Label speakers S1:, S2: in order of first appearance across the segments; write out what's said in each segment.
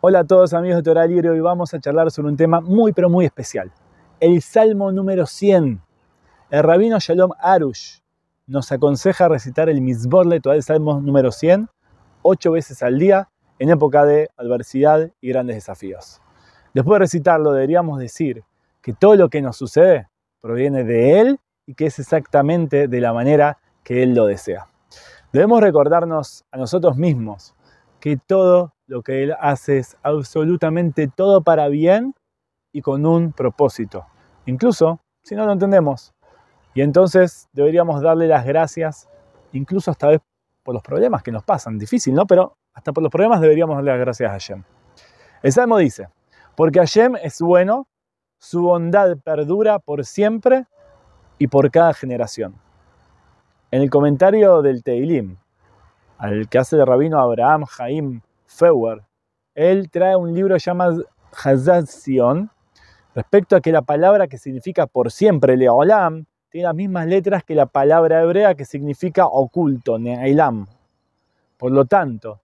S1: Hola a todos amigos de Torah Libre, hoy vamos a charlar sobre un tema muy pero muy especial, el Salmo número 100. El rabino Shalom Arush nos aconseja recitar el Mizbor todos el Salmo número 100 ocho veces al día en época de adversidad y grandes desafíos. Después de recitarlo deberíamos decir que todo lo que nos sucede proviene de Él y que es exactamente de la manera que Él lo desea. Debemos recordarnos a nosotros mismos que todo lo que Él hace es absolutamente todo para bien y con un propósito, incluso si no lo entendemos. Y entonces deberíamos darle las gracias, incluso hasta vez por los problemas que nos pasan, difícil, ¿no? Pero hasta por los problemas deberíamos darle las gracias a Hashem. El Salmo dice, porque Hashem es bueno, su bondad perdura por siempre y por cada generación. En el comentario del Teilim, al que hace de rabino Abraham Jaim Feuer, él trae un libro llamado Hazazion, respecto a que la palabra que significa por siempre, Leolam, tiene las mismas letras que la palabra hebrea que significa oculto, Ne'ilam. Por lo tanto,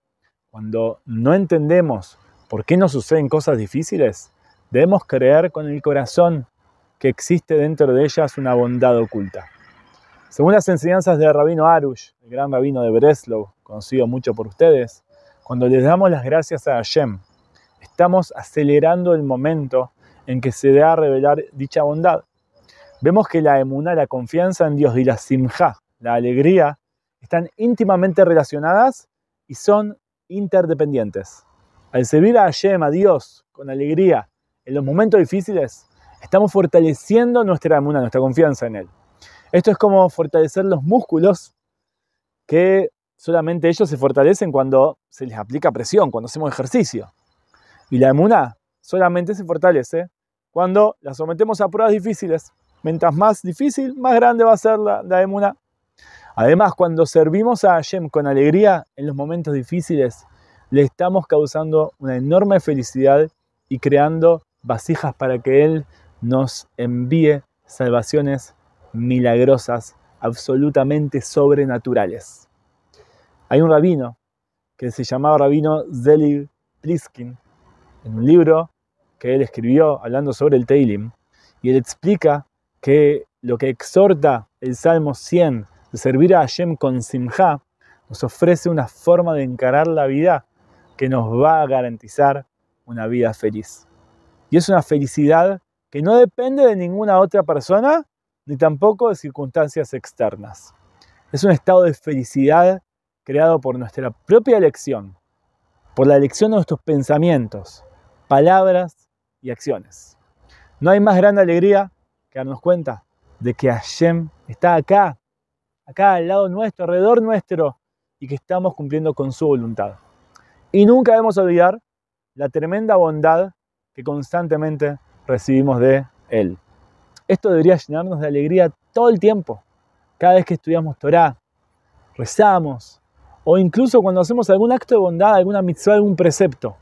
S1: cuando no entendemos por qué nos suceden cosas difíciles, debemos creer con el corazón que existe dentro de ellas una bondad oculta. Según las enseñanzas del Rabino Arush, el gran rabino de Breslau, conocido mucho por ustedes, cuando les damos las gracias a Hashem, estamos acelerando el momento en que se da a revelar dicha bondad. Vemos que la emuna, la confianza en Dios y la simja, la alegría, están íntimamente relacionadas y son interdependientes. Al servir a Hashem, a Dios, con alegría, en los momentos difíciles, estamos fortaleciendo nuestra emuna, nuestra confianza en Él. Esto es como fortalecer los músculos que solamente ellos se fortalecen cuando se les aplica presión, cuando hacemos ejercicio. Y la emuna solamente se fortalece cuando la sometemos a pruebas difíciles. Mientras más difícil, más grande va a ser la, la emuna. Además, cuando servimos a Hashem con alegría en los momentos difíciles, le estamos causando una enorme felicidad y creando vasijas para que Él nos envíe salvaciones milagrosas, absolutamente sobrenaturales hay un rabino que se llamaba rabino Zelig Pliskin, en un libro que él escribió hablando sobre el Teilim, y él explica que lo que exhorta el Salmo 100 de servir a Hashem con Simha nos ofrece una forma de encarar la vida que nos va a garantizar una vida feliz. Y es una felicidad que no depende de ninguna otra persona ni tampoco de circunstancias externas. Es un estado de felicidad creado por nuestra propia elección, por la elección de nuestros pensamientos, palabras y acciones. No hay más grande alegría que darnos cuenta de que Hashem está acá, acá al lado nuestro, alrededor nuestro, y que estamos cumpliendo con su voluntad. Y nunca debemos olvidar la tremenda bondad que constantemente recibimos de Él. Esto debería llenarnos de alegría todo el tiempo. Cada vez que estudiamos Torah, rezamos, o incluso cuando hacemos algún acto de bondad, alguna mitzvah, algún precepto.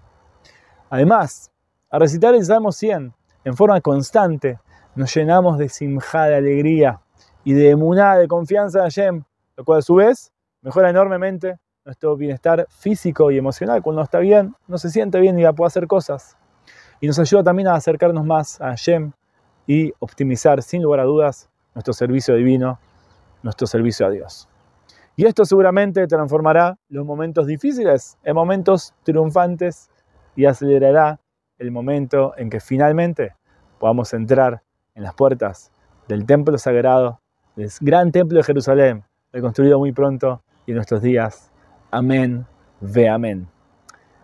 S1: Además, al recitar el Salmo 100 en forma constante, nos llenamos de simjá, de alegría y de emuná, de confianza de Hashem, lo cual a su vez mejora enormemente nuestro bienestar físico y emocional. Cuando está bien, no se siente bien y ya puede hacer cosas. Y nos ayuda también a acercarnos más a Hashem y optimizar, sin lugar a dudas, nuestro servicio divino, nuestro servicio a Dios. Y esto seguramente transformará los momentos difíciles en momentos triunfantes y acelerará el momento en que finalmente podamos entrar en las puertas del templo sagrado, del gran templo de Jerusalén, reconstruido muy pronto y en nuestros días. Amén, ve amén.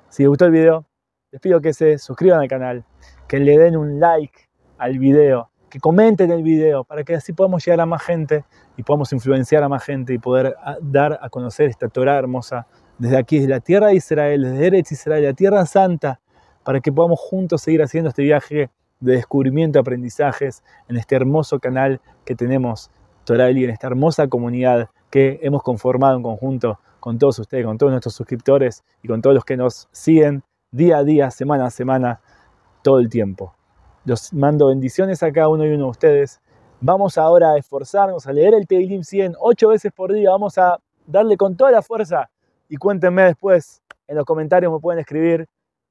S1: Si les gustó el video, les pido que se suscriban al canal, que le den un like al video que comenten el video, para que así podamos llegar a más gente y podamos influenciar a más gente y poder ah, dar a conocer esta Torah hermosa desde aquí, desde la tierra de Israel, desde Eretz Israel, la tierra santa, para que podamos juntos seguir haciendo este viaje de descubrimiento, aprendizajes en este hermoso canal que tenemos, Torah y en esta hermosa comunidad que hemos conformado en conjunto con todos ustedes, con todos nuestros suscriptores y con todos los que nos siguen día a día, semana a semana, todo el tiempo. Los mando bendiciones a cada uno y uno de ustedes. Vamos ahora a esforzarnos, a leer el Teilim 100 ocho veces por día. Vamos a darle con toda la fuerza. Y cuéntenme después, en los comentarios me pueden escribir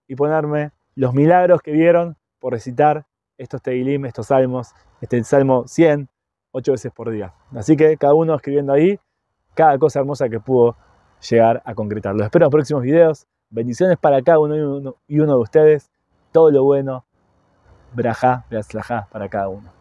S1: y ponerme los milagros que vieron por recitar estos Tehilim, estos salmos, este Salmo 100, ocho veces por día. Así que cada uno escribiendo ahí cada cosa hermosa que pudo llegar a concretar. Los espero en los próximos videos. Bendiciones para cada uno y uno de ustedes. Todo lo bueno Braja, Beatzlajá para cada uno.